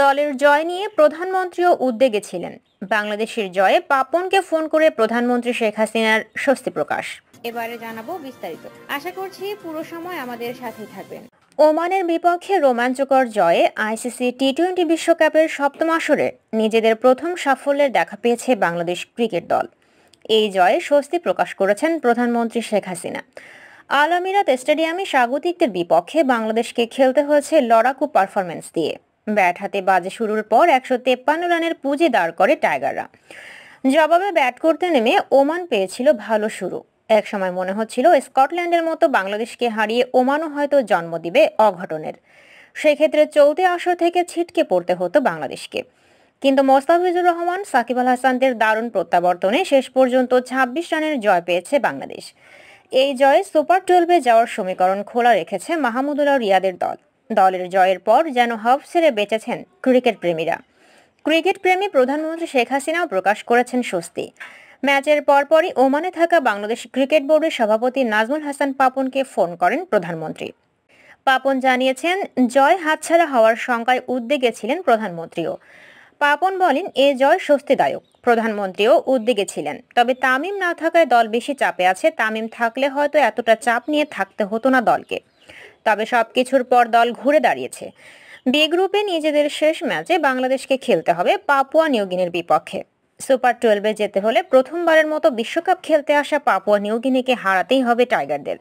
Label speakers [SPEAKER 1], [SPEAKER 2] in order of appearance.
[SPEAKER 1] দলের জয় নিয়ে প্রধানমন্ত্রীও উদ্বেগে ছিলেন বাংলাদেশের জয়ে পাপনকে ফোন করে প্রধানমন্ত্রী শেখ হাসিনার স্বস্তি প্রকাশ এবারে জানাবো বিস্তারিত আশা করছি পুরো সময় আমাদের সাথেই থাকবেন ওমানের বিপক্ষে রোমাঞ্চকর জয়ে আইসিসি টি টোয়েন্টি বিশ্বকাপের সপ্তম আসরে নিজেদের প্রথম সাফল্যের দেখা পেয়েছে বাংলাদেশ ক্রিকেট দল এই জয়ে স্বস্তি প্রকাশ করেছেন প্রধানমন্ত্রী শেখ হাসিনা আলমিরাত স্টেডিয়ামে স্বাগতিকদের বিপক্ষে বাংলাদেশকে খেলতে হয়েছে লড়াকু পারফরম্যান্স দিয়ে ব্যাট হাতে বাজে শুরুর পর একশো তেপ্পান্ন রানের পুঁজি দাঁড় করে টাইগাররা জবাবে ব্যাট করতে নেমে ওমান পেয়েছিল ভালো শুরু এক সময় মনে হচ্ছিল স্কটল্যান্ডের মতো বাংলাদেশকে হারিয়ে ওমানও হয়তো জন্ম দিবে অঘটনের সেক্ষেত্রে চৌদ্দ আসর থেকে ছিটকে পড়তে হতো বাংলাদেশকে কিন্তু মোস্তাফিজুর রহমান সাকিব আল হাসানদের দারুণ প্রত্যাবর্তনে শেষ পর্যন্ত ২৬ রানের জয় পেয়েছে বাংলাদেশ এই জয়ে সুপার টুয়েলভে যাওয়ার সমীকরণ খোলা রেখেছে মাহমুদুল্লাহ রিয়াদের দল দলের জয়ের পর যেন হাফ ছেড়ে বেঁচেছেন ক্রিকেট প্রেমীরা ক্রিকেট প্রেমী প্রধানমন্ত্রী শেখ হাসিনাও প্রকাশ করেছেন স্বস্তি ম্যাচের পরপরই ওমানে থাকা বাংলাদেশ ক্রিকেট বোর্ডের সভাপতি নাজমুল হাসান পাপনকে ফোন করেন প্রধানমন্ত্রী পাপন জানিয়েছেন জয় হাতছাড়া হওয়ার শঙ্কায় উদ্বেগে ছিলেন প্রধানমন্ত্রীও পাপন বলেন এ জয় স্বস্তিদায়ক প্রধানমন্ত্রীও উদ্বেগে ছিলেন তবে তামিম না থাকায় দল বেশি চাপে আছে তামিম থাকলে হয়তো এতটা চাপ নিয়ে থাকতে হতো না দলকে তবে সব কিছুর পর দল ঘুরে দাঁড়িয়েছে বি গ্রুপে নিজেদের শেষ ম্যাচে বাংলাদেশকে খেলতে হবে পাপুয়া নিউগিনের বিপক্ষে সুপার টুয়েলভে যেতে হলে প্রথমবারের মতো বিশ্বকাপ খেলতে আসা পাপুয়া নিউগিনিকে হারাতেই হবে টাইগারদের